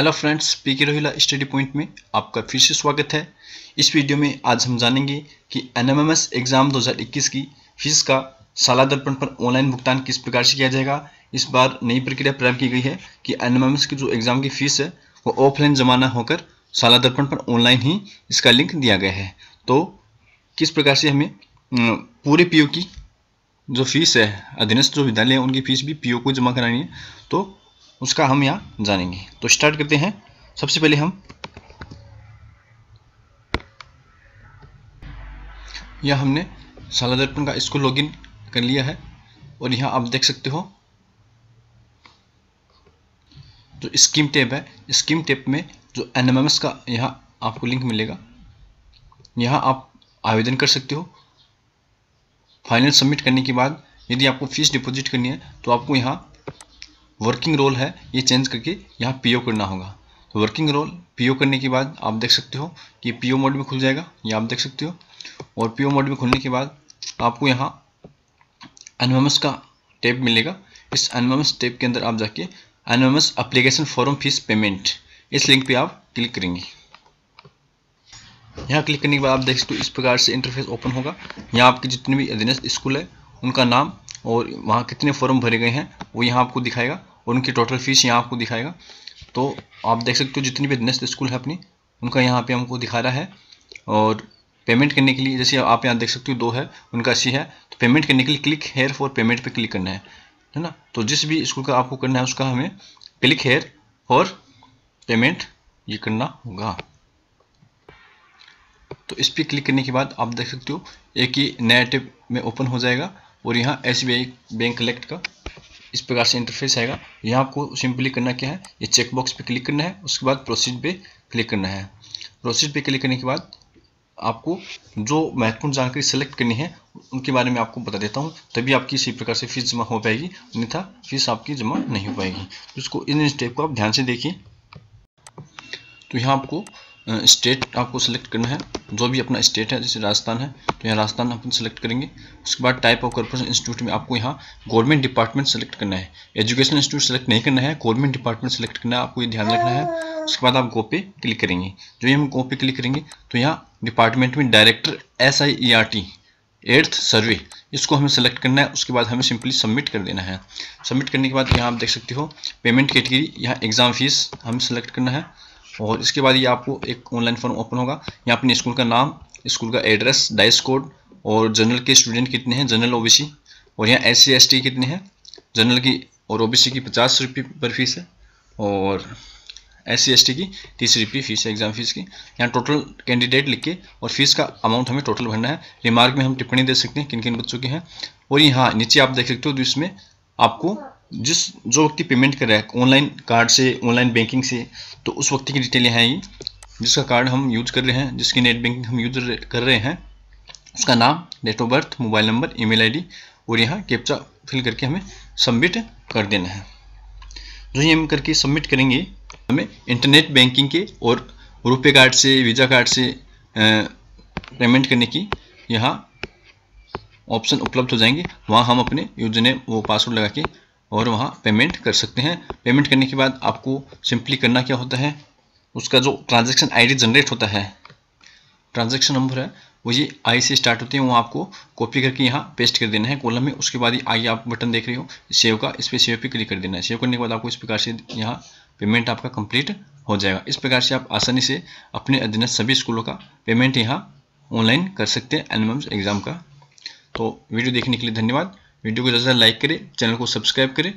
hello friends P के Rohilla study point में आपका फिर से स्वागत है इस वीडियो में आज हम जानेंगे कि एनएमएमएस एग्ज़ाम 2021 की फीस का साला दर्पण पर ऑनलाइन भुगतान किस प्रकार से किया जाएगा इस बार नई प्रक्रिया प्रारंभ की गई है कि एनएमएमएस की जो एग्ज़ाम की फीस है वो ऑफलाइन जमा होकर साला दर्पण पर ऑनलाइन ही इसका लिंक दिया गया है तो किस प्रकार से हमें पूरे पी की जो फीस है अधीनस्थ जो विद्यालय है उनकी फीस भी पी को जमा करानी है तो उसका हम यहाँ जानेंगे तो स्टार्ट करते हैं सबसे पहले हम यह हमने साला दर्पण का इसको लॉगिन कर लिया है और यहाँ आप देख सकते हो जो स्कीम टैब है स्कीम टैब में जो एन का यहाँ आपको लिंक मिलेगा यहाँ आप आवेदन कर सकते हो फाइनल सबमिट करने के बाद यदि आपको फीस डिपॉजिट करनी है तो आपको यहाँ वर्किंग रोल है ये चेंज करके यहाँ पी करना होगा तो वर्किंग रोल पी करने के बाद आप देख सकते हो कि पीओ मोड में खुल जाएगा ये आप देख सकते हो और पीओ मोड में खुलने के बाद आपको यहाँ एनवेमस का टैब मिलेगा इस एनवेमस टैब के अंदर आप जाके एनवेमस अप्लीकेशन फॉरम फीस पेमेंट इस लिंक पे आप क्लिक करेंगे यहाँ क्लिक करने के बाद आप देख सकते हो इस प्रकार से इंटरफेस ओपन होगा यहाँ आपके जितने भी अधीनस्थ स्कूल है उनका नाम और वहाँ कितने फॉर्म भरे गए हैं वो यहाँ आपको दिखाएगा और उनकी टोटल फीस यहाँ आपको दिखाएगा तो आप देख सकते हो जितनी भी नेस्ट स्कूल है अपनी उनका यहाँ पे हमको दिखा रहा है और पेमेंट करने के लिए जैसे आप यहाँ देख सकते हो दो है उनका अस्सी है तो पेमेंट करने के लिए क्लिक हेयर फॉर पेमेंट पे क्लिक करना है है ना तो जिस भी स्कूल का आपको करना है उसका हमें क्लिक हेयर फॉर पेमेंट ये करना होगा तो इस पर क्लिक करने के बाद आप देख सकते हो एक ही नया टिप में ओपन हो जाएगा और यहाँ एस बैंक कलेक्ट का इस प्रकार से इंटरफेस आएगा यहाँ आपको सिंपली करना क्या है ये चेकबॉक्स पे क्लिक करना है उसके बाद प्रोसीड पे क्लिक करना है प्रोसीड पे क्लिक करने के बाद आपको जो महत्वपूर्ण जानकारी सेलेक्ट करनी है उनके बारे में आपको बता देता हूँ तभी आपकी इसी प्रकार से फीस जमा हो पाएगी अन्यथा फीस आपकी जमा नहीं हो पाएगी तो इसको इन स्टेप को आप ध्यान से देखिए तो यहाँ आपको स्टेट आपको सेलेक्ट करना है जो भी अपना स्टेट है जैसे राजस्थान है तो यहाँ राजस्थान अपन सेलेक्ट करेंगे उसके बाद टाइप ऑफ कॉर्पोरेशन इंस्टीट्यूट में आपको यहाँ गवर्नमेंट डिपार्टमेंट सेलेक्ट करना है एजुकेशन इंस्टीट्यूट सेलेक्ट नहीं करना है गवर्नमेंट डिपार्टमेंट सेलेक्ट करना है आपको ये ध्यान रखना है उसके बाद आप गो पे क्लिक करेंगे जो ये हम गो पे क्लिक करेंगे तो यहाँ डिपार्टमेंट में director S I E R T survey इसको हमें सेलेक्ट करना है उसके बाद हमें सिंपली सबमिट कर देना है सबमिट करने के बाद यहाँ आप देख सकते हो पेमेंट कैटेगरी यहाँ एग्ज़ाम फीस हमें सेलेक्ट करना है और इसके बाद ये आपको एक ऑनलाइन फॉर्म ओपन होगा यहाँ अपने स्कूल का नाम स्कूल का एड्रेस डाइस कोड और जनरल के स्टूडेंट कितने हैं जनरल ओ और यहाँ एस सी कितने हैं जनरल की और ओ की पचास रुपये पर फीस है और एस सी की तीस रुपये फीस है एग्ज़ाम फीस की यहाँ टोटल कैंडिडेट लिख के और फीस का अमाउंट हमें टोटल भरना है रिमार्क में हम टिप्पणी दे सकते हैं किन किन बच्चों की हैं और यहाँ नीचे आप देख सकते हो तो इसमें आपको जिस जो व्यक्ति पेमेंट कर रहा है ऑनलाइन कार्ड से ऑनलाइन बैंकिंग से तो उस व्यक्ति की डिटेलें हैं ये जिसका कार्ड हम यूज कर रहे हैं जिसकी नेट बैंकिंग हम यूज कर रहे हैं उसका नाम date of birth mobile number email और यहाँ कैप्चा फिल करके हमें सबमिट कर देना है जो ही हम करके सबमिट करेंगे हमें इंटरनेट बैंकिंग के और रुपये कार्ड से वीज़ा कार्ड से पेमेंट करने की यहाँ ऑप्शन उपलब्ध हो जाएंगे वहाँ हम अपने यूजर ने वो पासवर्ड लगा के और वहाँ पेमेंट कर सकते हैं पेमेंट करने के बाद आपको सिंपली करना क्या होता है उसका जो ट्रांजेक्शन आई जनरेट होता है ट्रांजेक्शन नंबर है वो ये आई से स्टार्ट होते हैं वो आपको कॉपी करके यहाँ पेस्ट कर देना है कॉलम में उसके बाद ही आई आप बटन देख रहे हो सेव का इस पर सेव पे क्लिक कर देना है सेव करने के बाद आपको इस प्रकार से यहाँ पेमेंट आपका कंप्लीट हो जाएगा इस प्रकार से आप आसानी से अपने अधीन सभी स्कूलों का पेमेंट यहाँ ऑनलाइन कर सकते हैं एन एग्ज़ाम का तो वीडियो देखने के लिए धन्यवाद वीडियो को ज़्यादा लाइक करें चैनल को सब्सक्राइब करें